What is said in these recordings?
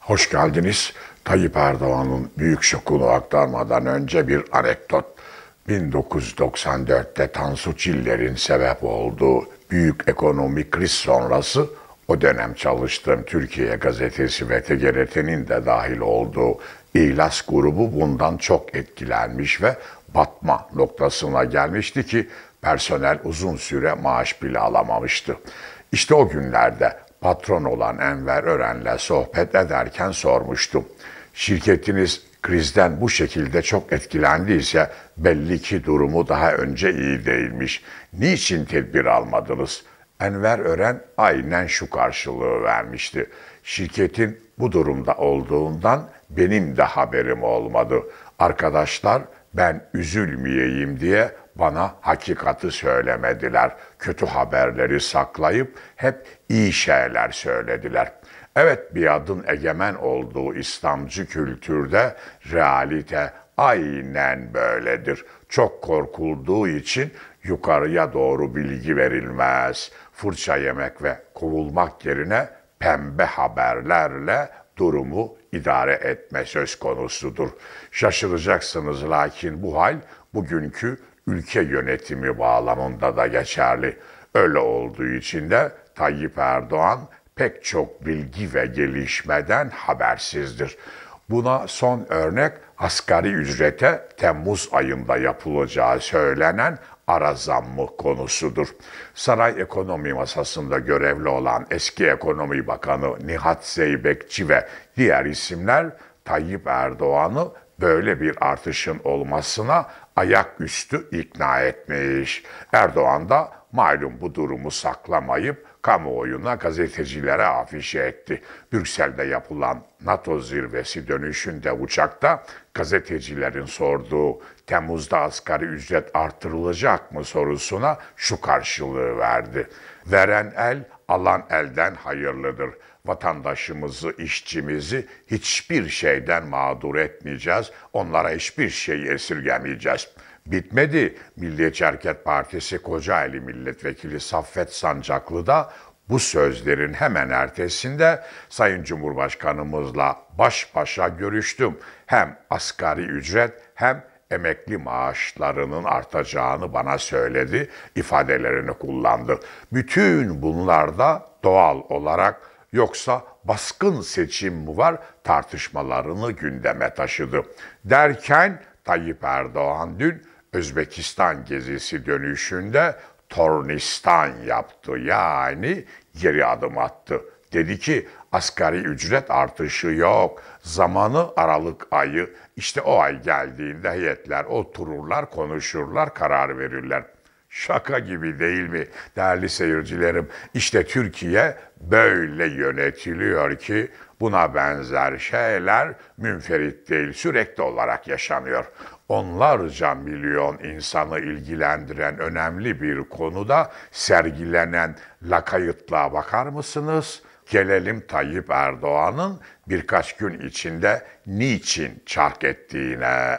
Hoş geldiniz. Tayyip Erdoğan'ın büyük şokunu aktarmadan önce bir anekdot. 1994'te Tansu Çiller'in sebep olduğu büyük ekonomik kriz sonrası o dönem çalıştığım Türkiye Gazetesi ve TGRT'nin de dahil olduğu İhlas grubu bundan çok etkilenmiş ve batma noktasına gelmişti ki personel uzun süre maaş bile alamamıştı. İşte o günlerde patron olan Enver Ören'le sohbet ederken sormuştum. Şirketiniz krizden bu şekilde çok etkilendiyse belli ki durumu daha önce iyi değilmiş. Niçin tedbir almadınız? Enver Ören aynen şu karşılığı vermişti. Şirketin bu durumda olduğundan benim de haberim olmadı. Arkadaşlar ben üzülmeyeyim diye bana hakikati söylemediler. Kötü haberleri saklayıp hep iyi şeyler söylediler. Evet bir biadın egemen olduğu İslamcı kültürde realite aynen böyledir. Çok korkulduğu için yukarıya doğru bilgi verilmez. Fırça yemek ve kovulmak yerine pembe haberlerle durumu idare etme söz konusudur. Şaşıracaksınız lakin bu hal bugünkü ülke yönetimi bağlamında da geçerli. Öyle olduğu için de Tayyip Erdoğan pek çok bilgi ve gelişmeden habersizdir. Buna son örnek asgari ücrete Temmuz ayında yapılacağı söylenen ara zammı konusudur. Saray Ekonomi Masası'nda görevli olan eski Ekonomi Bakanı Nihat Zeybekçi ve diğer isimler Tayyip Erdoğan'ı böyle bir artışın olmasına ayaküstü ikna etmiş. Erdoğan da malum bu durumu saklamayıp kamuoyuna gazetecilere afişe etti. Brüksel'de yapılan NATO zirvesi dönüşünde uçakta gazetecilerin sorduğu Temmuz'da asgari ücret artırılacak mı sorusuna şu karşılığı verdi. Veren el alan elden hayırlıdır. Vatandaşımızı, işçimizi hiçbir şeyden mağdur etmeyeceğiz. Onlara hiçbir şey esirgemeyeceğiz.'' Bitmedi. Milliyetçi Hareket Partisi Kocaeli Milletvekili Saffet Sancaklı da bu sözlerin hemen ertesinde Sayın Cumhurbaşkanımızla baş başa görüştüm. Hem asgari ücret hem emekli maaşlarının artacağını bana söyledi, ifadelerini kullandı. Bütün bunlarda doğal olarak yoksa baskın seçim mi var tartışmalarını gündeme taşıdı. Derken Tayyip Erdoğan dün Özbekistan gezisi dönüşünde Tornistan yaptı yani geri adım attı. Dedi ki asgari ücret artışı yok. Zamanı Aralık ayı. İşte o ay geldiğinde heyetler otururlar, konuşurlar, karar verirler. Şaka gibi değil mi değerli seyircilerim? İşte Türkiye böyle yönetiliyor ki buna benzer şeyler münferit değil sürekli olarak yaşanıyor onlarca milyon insanı ilgilendiren önemli bir konuda sergilenen lakayıtlığa bakar mısınız? Gelelim Tayyip Erdoğan'ın birkaç gün içinde niçin çark ettiğine.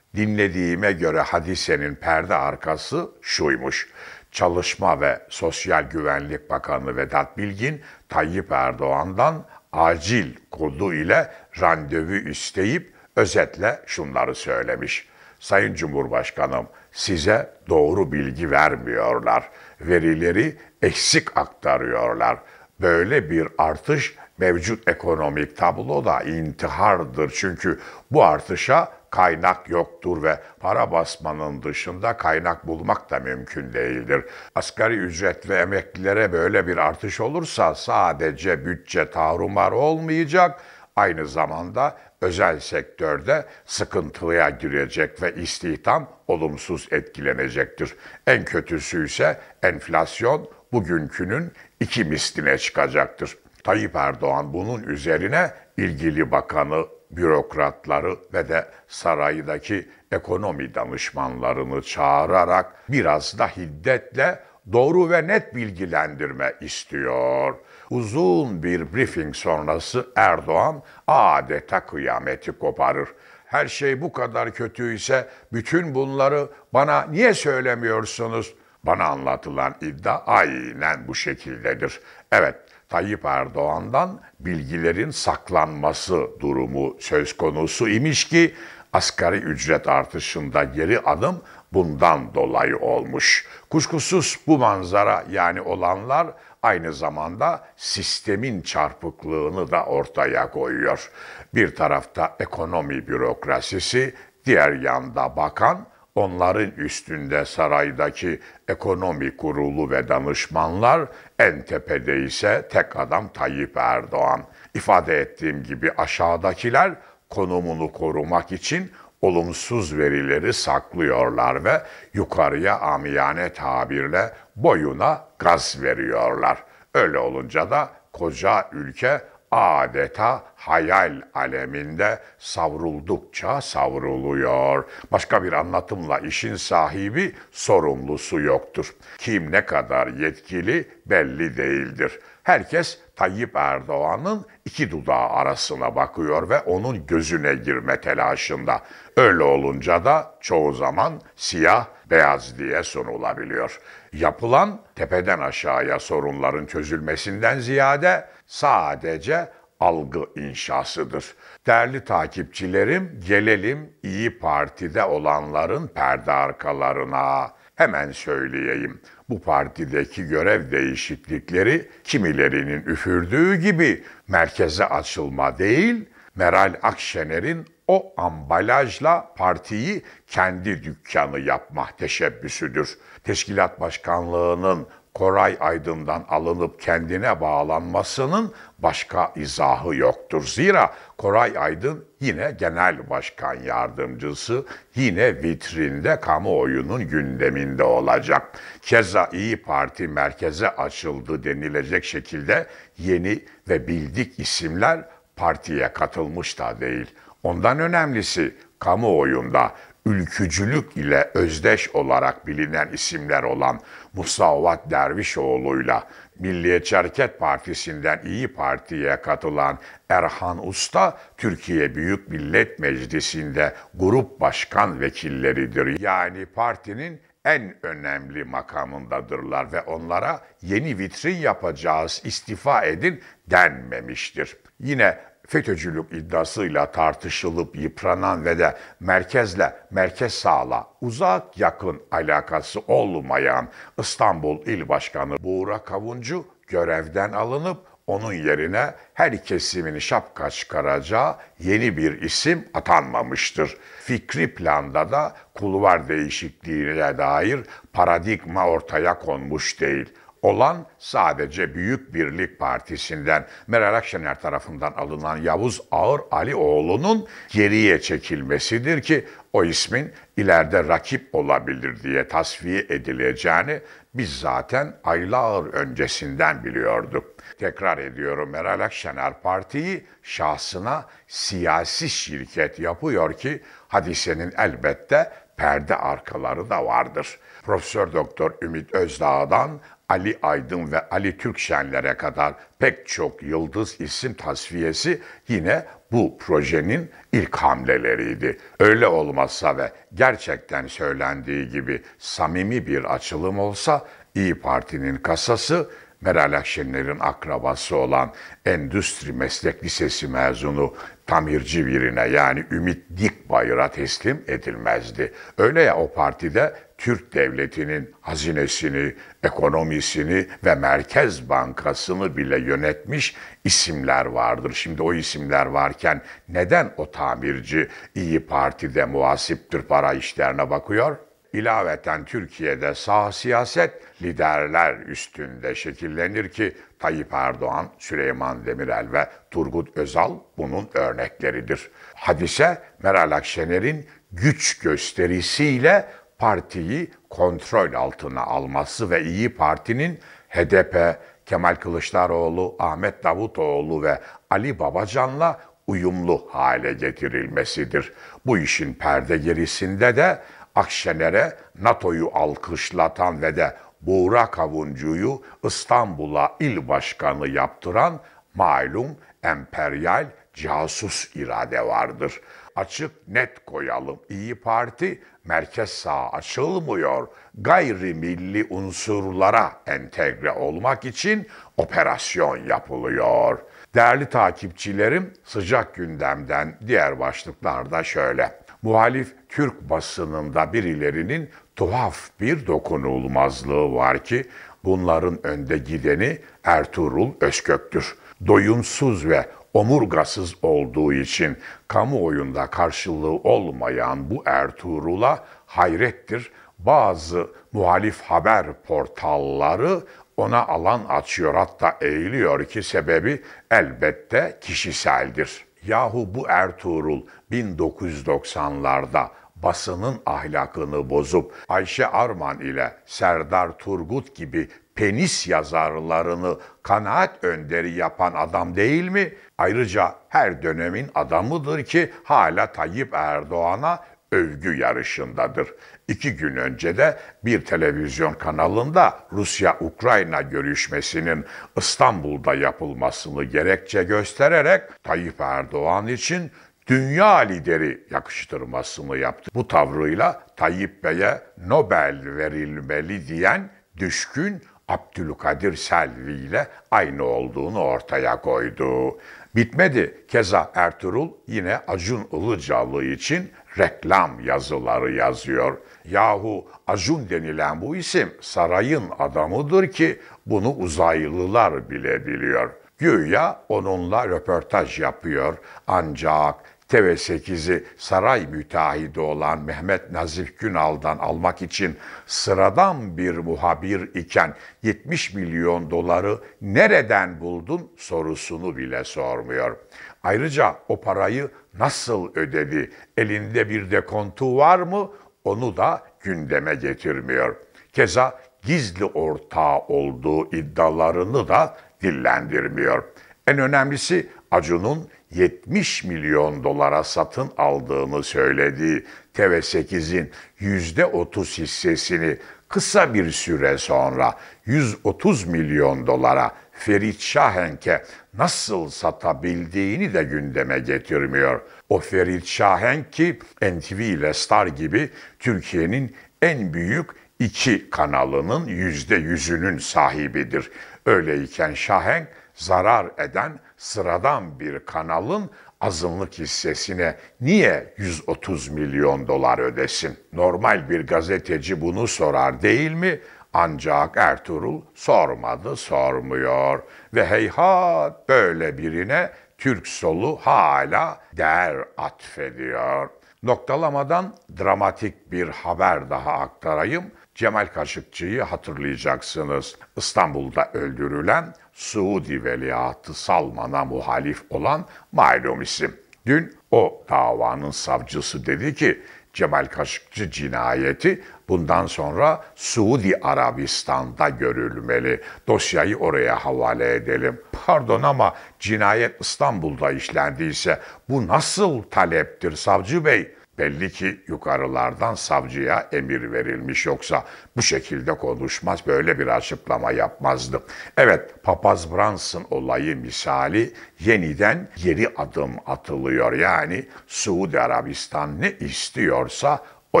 Dinlediğime göre hadisenin perde arkası şuymuş. Çalışma ve Sosyal Güvenlik Bakanı Vedat Bilgin, Tayyip Erdoğan'dan acil kodu ile randevu isteyip özetle şunları söylemiş. Sayın Cumhurbaşkanım size doğru bilgi vermiyorlar. Verileri eksik aktarıyorlar. Böyle bir artış mevcut ekonomik tabloda intihardır. Çünkü bu artışa kaynak yoktur ve para basmanın dışında kaynak bulmak da mümkün değildir. Asgari ücret ve emeklilere böyle bir artış olursa sadece bütçe tarumar olmayacak, aynı zamanda özel sektörde sıkıntıya girecek ve istihdam olumsuz etkilenecektir. En kötüsü ise enflasyon bugünkünün iki misline çıkacaktır. Tayyip Erdoğan bunun üzerine ilgili bakanı, bürokratları ve de saraydaki ekonomi danışmanlarını çağırarak biraz da hiddetle doğru ve net bilgilendirme istiyor. Uzun bir briefing sonrası Erdoğan adeta kıyameti koparır. Her şey bu kadar kötüyse bütün bunları bana niye söylemiyorsunuz? Bana anlatılan iddia aynen bu şekildedir. Evet, Tayyip Erdoğan'dan bilgilerin saklanması durumu söz konusu imiş ki asgari ücret artışında geri adım bundan dolayı olmuş. Kuşkusuz bu manzara yani olanlar aynı zamanda sistemin çarpıklığını da ortaya koyuyor. Bir tarafta ekonomi bürokrasisi, diğer yanda bakan, onların üstünde saraydaki ekonomi kurulu ve danışmanlar, en tepede ise tek adam Tayyip Erdoğan. İfade ettiğim gibi aşağıdakiler konumunu korumak için olumsuz verileri saklıyorlar ve yukarıya amiyane tabirle boyuna gaz veriyorlar. Öyle olunca da koca ülke adeta hayal aleminde savruldukça savruluyor. Başka bir anlatımla işin sahibi sorumlusu yoktur. Kim ne kadar yetkili belli değildir. Herkes Tayyip Erdoğan'ın iki dudağı arasına bakıyor ve onun gözüne girme telaşında. Öyle olunca da çoğu zaman siyah beyaz diye sunulabiliyor. Yapılan tepeden aşağıya sorunların çözülmesinden ziyade sadece algı inşasıdır. Değerli takipçilerim, gelelim İyi Parti'de olanların perde arkalarına. Hemen söyleyeyim. Bu partideki görev değişiklikleri kimilerinin üfürdüğü gibi merkeze açılma değil, Meral Akşener'in o ambalajla partiyi kendi dükkanı yapma teşebbüsüdür. Teşkilat başkanlığının Koray Aydın'dan alınıp kendine bağlanmasının başka izahı yoktur. Zira Koray Aydın yine genel başkan yardımcısı, yine vitrinde kamuoyunun gündeminde olacak. Keza İyi Parti merkeze açıldı denilecek şekilde yeni ve bildik isimler partiye katılmış da değil. Ondan önemlisi kamuoyunda ülkücülük ile özdeş olarak bilinen isimler olan Musavat Dervişoğlu'yla Milliyetçi Hareket Partisi'nden İyi Parti'ye katılan Erhan Usta, Türkiye Büyük Millet Meclisi'nde grup başkan vekilleridir. Yani partinin en önemli makamındadırlar ve onlara yeni vitrin yapacağız, istifa edin denmemiştir. Yine FETÖ'cülük iddiasıyla tartışılıp yıpranan ve de merkezle, merkez sağla uzak yakın alakası olmayan İstanbul İl Başkanı Buğra Kavuncu görevden alınıp onun yerine her kesimini şapka çıkaracağı yeni bir isim atanmamıştır. Fikri planda da kulvar değişikliğine dair paradigma ortaya konmuş değil olan sadece Büyük Birlik Partisi'nden Meral Akşener tarafından alınan Yavuz Ağır Alioğlu'nun geriye çekilmesidir ki o ismin ileride rakip olabilir diye tasfiye edileceğini biz zaten aylar öncesinden biliyorduk. Tekrar ediyorum Meral Akşener Parti'yi şahsına siyasi şirket yapıyor ki hadisenin elbette perde arkaları da vardır. Profesör Doktor Ümit Özdağ'dan Ali Aydın ve Ali Türkşenlere kadar pek çok yıldız isim tasfiyesi yine bu projenin ilk hamleleriydi. Öyle olmazsa ve gerçekten söylendiği gibi samimi bir açılım olsa İyi Parti'nin kasası Meral Akşener'in akrabası olan Endüstri Meslek Lisesi mezunu tamirci birine yani Ümit Dikbayır'a teslim edilmezdi. Öyle ya o partide Türk devletinin hazinesini, ekonomisini ve Merkez Bankası'nı bile yönetmiş isimler vardır. Şimdi o isimler varken neden o tamirci İyi Parti'de muhasiptir para işlerine bakıyor? İlaveten Türkiye'de sağ siyaset liderler üstünde şekillenir ki Tayyip Erdoğan, Süleyman Demirel ve Turgut Özal bunun örnekleridir. Hadise Meral Akşener'in güç gösterisiyle partiyi kontrol altına alması ve İyi Parti'nin HDP, Kemal Kılıçdaroğlu, Ahmet Davutoğlu ve Ali Babacan'la uyumlu hale getirilmesidir. Bu işin perde gerisinde de Akşener'e NATO'yu alkışlatan ve de Buğra Kavuncu'yu İstanbul'a il başkanı yaptıran malum emperyal casus irade vardır açık net koyalım. İyi Parti merkez sağ açılmıyor. Gayrimilli unsurlara entegre olmak için operasyon yapılıyor. Değerli takipçilerim, sıcak gündemden diğer başlıklarda şöyle. Muhalif Türk basınında birilerinin tuhaf bir dokunulmazlığı var ki bunların önde gideni Ertuğrul Özkök'tür. Doyumsuz ve omurgasız olduğu için kamuoyunda karşılığı olmayan bu Ertuğrul'a hayrettir. Bazı muhalif haber portalları ona alan açıyor hatta eğiliyor ki sebebi elbette kişiseldir. Yahu bu Ertuğrul 1990'larda basının ahlakını bozup Ayşe Arman ile Serdar Turgut gibi penis yazarlarını kanaat önderi yapan adam değil mi? Ayrıca her dönemin adamıdır ki hala Tayyip Erdoğan'a övgü yarışındadır. İki gün önce de bir televizyon kanalında Rusya-Ukrayna görüşmesinin İstanbul'da yapılmasını gerekçe göstererek Tayyip Erdoğan için dünya lideri yakıştırmasını yaptı. Bu tavrıyla Tayyip Bey'e Nobel verilmeli diyen düşkün Abdülkadir Selvi ile aynı olduğunu ortaya koydu. Bitmedi. Keza Ertuğrul yine Acun Ilıcalı için reklam yazıları yazıyor. Yahu Acun denilen bu isim sarayın adamıdır ki bunu uzaylılar bile biliyor. Güya onunla röportaj yapıyor ancak TV8'i saray müteahhidi olan Mehmet Nazif Günal'dan almak için sıradan bir muhabir iken 70 milyon doları nereden buldun sorusunu bile sormuyor. Ayrıca o parayı nasıl ödedi, elinde bir dekontu var mı onu da gündeme getirmiyor. Keza gizli ortağı olduğu iddialarını da dillendirmiyor.'' En önemlisi Acun'un 70 milyon dolara satın aldığını söyledi. TV8'in %30 hissesini kısa bir süre sonra 130 milyon dolara Ferit Şahenk'e nasıl satabildiğini de gündeme getirmiyor. O Ferit Şahenk ki NTV ile Star gibi Türkiye'nin en büyük iki kanalının %100'ünün sahibidir. Öyleyken Şahenk zarar eden sıradan bir kanalın azınlık hissesine niye 130 milyon dolar ödesin? Normal bir gazeteci bunu sorar değil mi? Ancak Ertuğrul sormadı, sormuyor ve heyhat böyle birine Türk solu hala değer atfediyor. Noktalamadan dramatik bir haber daha aktarayım. Cemal Kaşıkçı'yı hatırlayacaksınız. İstanbul'da öldürülen Suudi veliahtı Salman'a muhalif olan malum isim. Dün o davanın savcısı dedi ki Cemal Kaşıkçı cinayeti bundan sonra Suudi Arabistan'da görülmeli. Dosyayı oraya havale edelim. Pardon ama cinayet İstanbul'da işlendiyse bu nasıl taleptir savcı bey? Belli ki yukarılardan savcıya emir verilmiş yoksa bu şekilde konuşmaz, böyle bir açıklama yapmazdı. Evet, Papaz Brunson olayı misali yeniden geri adım atılıyor. Yani Suudi Arabistan ne istiyorsa o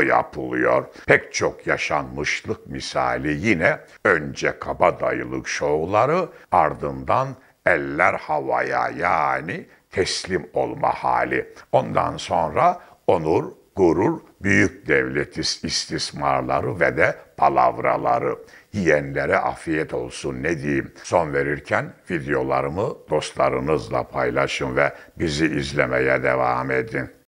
yapılıyor. Pek çok yaşanmışlık misali yine önce kabadayılık şovları ardından eller havaya yani teslim olma hali. Ondan sonra onur, gurur, büyük devlet istismarları ve de palavraları. Yiyenlere afiyet olsun ne diyeyim. Son verirken videolarımı dostlarınızla paylaşın ve bizi izlemeye devam edin.